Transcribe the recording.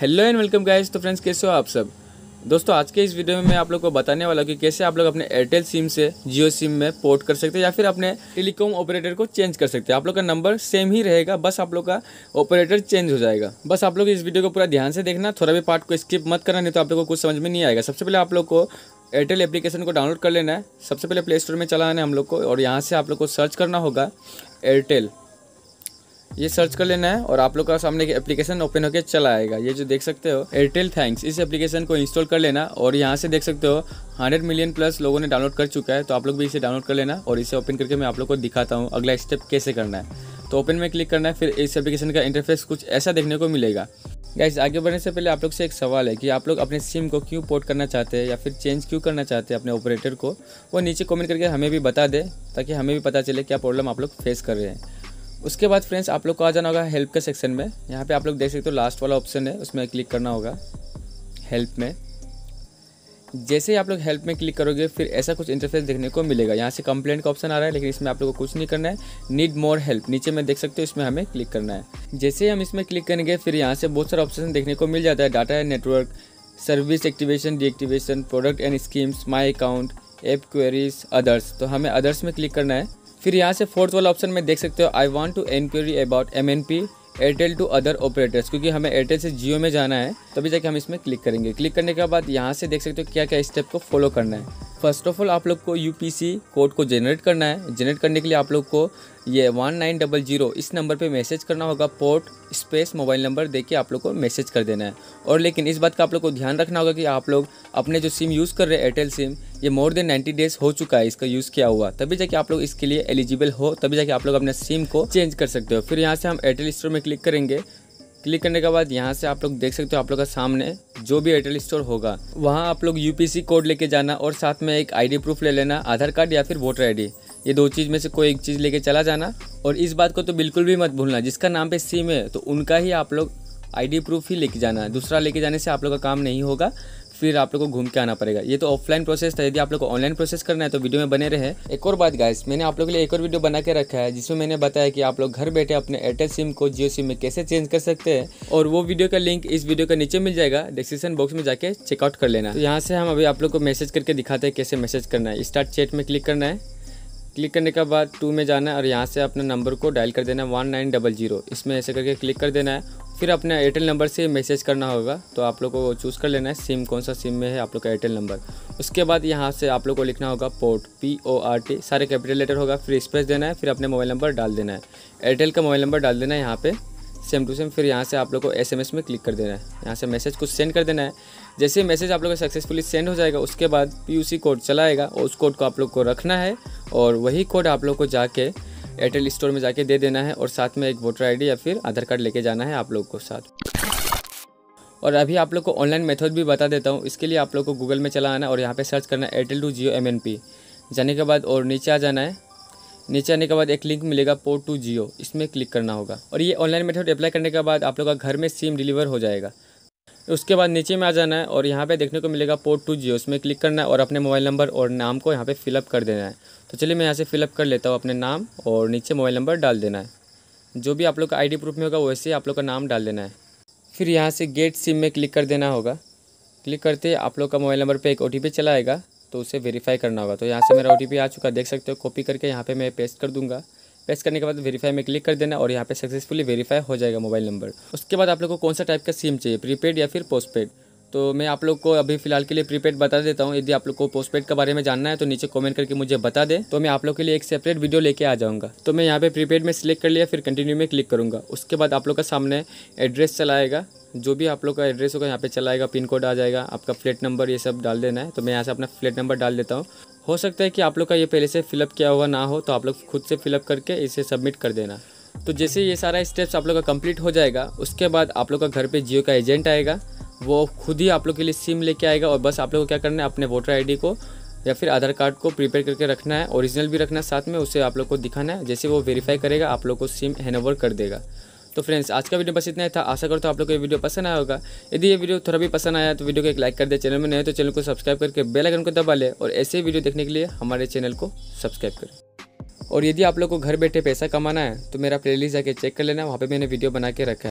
hello and welcome guys तो friends कैसे हो आप सब दोस्तों आज के इस वीडियो में मैं आप लोग को बताने वाला हूँ कि कैसे आप लोग अपने एयरटेल सिम से जियो सिम में पोर्ट कर सकते हैं या फिर अपने टेलीकॉम ऑपरेटर को चेंज कर सकते हैं आप लोग का नंबर सेम ही रहेगा बस आप लोग का ऑपरेटर चेंज हो जाएगा बस आप लोग इस वीडियो को पूरा ध्यान से देखना थोड़ा भी पार्ट को स्किप मत करना नहीं तो आप लोग को कुछ समझ में नहीं आएगा सबसे पहले आप लोग को एयरटेल एप्लीकेशन को डाउनलोड कर लेना है सबसे पहले प्ले स्टोर में चलाना है हम लोग को और यहाँ से आप लोग को सर्च करना होगा एयरटेल ये सर्च कर लेना है और आप लोग का सामने एप्लीकेशन ओपन होकर चला आएगा ये जो देख सकते हो एयरटेल थैंक्स इस एप्लीकेशन को इंस्टॉल कर लेना और यहाँ से देख सकते हो 100 मिलियन प्लस लोगों ने डाउनलोड कर चुका है तो आप लोग भी इसे डाउनलोड कर लेना और इसे ओपन करके मैं आप लोग को दिखाता हूँ अगला स्टेप कैसे करना है तो ओपन में क्लिक करना है फिर इस एप्लीकेशन का इंटरफेस कुछ ऐसा देखने को मिलेगा गाइज आगे बढ़ने से पहले आप लोग से एक सवाल है कि आप लोग अपने सिम को क्यों पोर्ट करना चाहते हैं या फिर चेंज क्यों करना चाहते हैं अपने ऑपरेटर को वो नीचे कमेंट करके हमें भी बता दें ताकि हमें भी पता चले क्या प्रॉब्लम आप लोग फेस कर रहे हैं उसके बाद फ्रेंड्स आप लोग को आ जाना होगा हेल्प के सेक्शन में यहाँ पे आप लोग देख सकते हो लास्ट वाला ऑप्शन है उसमें क्लिक करना होगा हेल्प में जैसे ही आप लोग हेल्प में क्लिक करोगे फिर ऐसा कुछ इंटरफेस देखने को मिलेगा यहाँ से कंप्लेंट का ऑप्शन आ रहा है लेकिन इसमें आप लोग को कुछ नहीं करना है नीड मोर हेल्प नीचे में देख सकते हो इसमें हमें क्लिक करना है जैसे ही हम इसमें क्लिक करेंगे फिर यहाँ से बहुत सारे ऑप्शन देखने को मिल जाता है data network service activation deactivation product and schemes my account app queries others तो हमें अदर्स में क्लिक करना है फिर यहाँ से फोर्थ वाला ऑप्शन में देख सकते हो I want to enquiry about M N P Airtel to other operators क्योंकि हमें एयरटेल से जियो में जाना है तभी जाके हम इसमें क्लिक करेंगे क्लिक करने के बाद यहाँ से देख सकते हो क्या क्या स्टेप को फॉलो करना है फर्स्ट ऑफ ऑल आप लोग को यू कोड को जनरेट करना है जनरेट करने के लिए आप लोग को ये वन नाइन डबल जीरो इस नंबर पे मैसेज करना होगा पोर्ट स्पेस मोबाइल नंबर दे के आप लोग को मैसेज कर देना है और लेकिन इस बात का आप लोग को ध्यान रखना होगा कि आप लोग अपने जो सिम यूज़ कर रहे हैं एयरटेल सिम ये मोर देन नाइन्टी डेज हो चुका है इसका यूज़ किया हुआ तभी जाके आप लोग इसके लिए एलिजिबल हो तभी जाके आप लोग अपने सिम को चेंज कर सकते हो फिर यहाँ से हम एयरटेल स्टोर में क्लिक करेंगे क्लिक करने के बाद यहाँ से आप लोग देख सकते हो आप लोग का सामने जो भी एयरटेल स्टोर होगा वहाँ आप लोग यूपीसी कोड लेके जाना और साथ में एक आईडी प्रूफ ले लेना आधार कार्ड या फिर वोटर आईडी ये दो चीज़ में से कोई एक चीज़ लेके चला जाना और इस बात को तो बिल्कुल भी मत भूलना जिसका नाम पे सिम है तो उनका ही आप लोग आईडी प्रूफ ही लेके जाना दूसरा लेके जाने से आप लोग का काम नहीं होगा फिर आप लोग को घूम के आना पड़ेगा ये तो ऑफलाइन प्रोसेस था यदि आप लोग को ऑनलाइन प्रोसेस करना है तो वीडियो में बने रहे एक और बात गाइस मैंने आप लोग के लिए एक और वीडियो बना के रखा है जिसमें मैंने बताया कि आप लोग घर बैठे अपने एयरटेल सिम को जियो सिम में कैसे चेंज कर सकते हैं और वो वीडियो का लिंक इस वीडियो के नीचे मिल जाएगा डिस्क्रिप्शन बॉक्स में जाके चेकआउट कर लेना तो यहाँ से हम अभी आप लोग को मैसेज करके दिखाते हैं कैसे मैसेज करना है स्टार्ट चैट में क्लिक करना है क्लिक करने के बाद टू में जाना है और यहाँ से अपने नंबर को डायल कर देना है वन नाइन डबल जीरो इसमें ऐसे करके क्लिक कर देना है फिर अपने एयरटेल नंबर से मैसेज करना होगा तो आप लोग को चूज़ कर लेना है सिम कौन सा सिम में है आप लोग का एयरटेल नंबर उसके बाद यहाँ से आप लोग को लिखना होगा port P O R T सारे कैपिटल लेटर होगा फिर स्पेस देना है फिर अपने मोबाइल नंबर डाल देना है एयरटेल का मोबाइल नंबर डाल देना है यहाँ पर सेम टू सेम फिर यहाँ से आप लोग को एस में क्लिक कर देना है यहाँ से मैसेज कुछ सेंड कर देना है जैसे मैसेज आप लोग का सक्सेसफुली सेंड हो जाएगा उसके बाद पी कोड चलाएगा उस कोड को आप लोग को रखना है और वही कोड आप लोग को जाके एयरटेल स्टोर में जाके दे देना है और साथ में एक वोटर आईडी या फिर आधार कार्ड लेके जाना है आप लोग को साथ और अभी आप लोग को ऑनलाइन मेथड भी बता देता हूँ इसके लिए आप लोग को गूगल में चला आना और यहाँ पे सर्च करना है Airtel to Jio M N P जाने के बाद और नीचे आ जाना है नीचे आने के बाद एक लिंक मिलेगा पोर्ट टू जियो इसमें क्लिक करना होगा और ये ऑनलाइन मेथड अप्लाई करने के बाद आप लोग का घर में सिम डिलीवर हो जाएगा उसके बाद नीचे में आ जाना है और यहाँ पे देखने को मिलेगा पोर्ट टू जी उसमें क्लिक करना है और अपने मोबाइल नंबर और नाम को यहाँ पे फिलअप कर देना है तो चलिए मैं यहाँ से फिलअप कर लेता हूँ अपने नाम और नीचे मोबाइल नंबर डाल देना है जो भी आप लोग का आई प्रूफ में होगा वैसे आप लोग का नाम डाल देना है फिर यहाँ से गेट सिम में क्लिक कर देना होगा क्लिक करते आप लोग का मोबाइल नंबर पर एक ओ चला आएगा तो उसे वेरीफाई करना होगा तो यहाँ से मेरा ओ आ चुका देख सकते हो कॉपी करके यहाँ पर मैं पेस्ट कर दूँगा प्रेस करने के बाद वेरीफाई में क्लिक कर देना और यहाँ पे सक्सेसफुली वेरीफाई हो जाएगा मोबाइल नंबर उसके बाद आप लोग को कौन सा टाइप का सिम चाहिए प्रीपेड या फिर पोस्टपेड तो मैं आप लोग को अभी फिलहाल के लिए प्रीपेड बता देता हूँ यदि आप लोग को पोस्टपेड के बारे में जानना है तो नीचे कमेंट करके मुझे बता दे तो मैं आप लोग के लिए एक सेपरेट वीडियो लेके आ जाऊँगा तो मैं यहाँ पे प्रीपेड में सिलेक्ट कर लिया फिर कंटिन्यू में क्लिक करूँगा उसके बाद आप लोग का सामने एड्रेस चलाएगा जो भी आप लोग का एड्रेस होगा यहाँ पे चलाएगा पिन कोड आ जाएगा आपका फ्लैट नंबर ये सब डाल देना है तो मैं यहाँ से अपना फ्लैट नंबर डाल देता हूँ हो सकता है कि आप लोग का ये पहले से फिलअप किया हुआ ना हो तो आप लोग खुद से फिलअप करके इसे सबमिट कर देना तो जैसे ये सारा स्टेप्स आप लोग का कंप्लीट हो जाएगा उसके बाद आप लोग का घर पे जियो का एजेंट आएगा वो खुद ही आप लोग के लिए सिम लेके आएगा और बस आप लोग को क्या करना है अपने वोटर आईडी को या फिर आधार कार्ड को प्रिपेयर करके रखना है ओरिजिनल भी रखना है साथ में उसे आप लोग को दिखाना है जैसे वो वेरीफाई करेगा आप लोग को सिम हैंड कर देगा तो फ्रेंड्स आज का वीडियो बस इतना ही था आशा करता हूँ आप लोग को ये वीडियो पसंद आया होगा यदि ये वीडियो थोड़ा भी पसंद आया तो वीडियो को एक लाइक कर दे चैनल में नए तो चैनल को सब्सक्राइब करके बेल आइकन को दबा ले और ऐसे वीडियो देखने के लिए हमारे चैनल को सब्सक्राइब करें और यदि आप लोग को घर बैठे पैसा कमाना है तो मेरा प्लेलिस्ट जाके चेक कर लेना वहाँ पर मैंने वीडियो बना के रखा है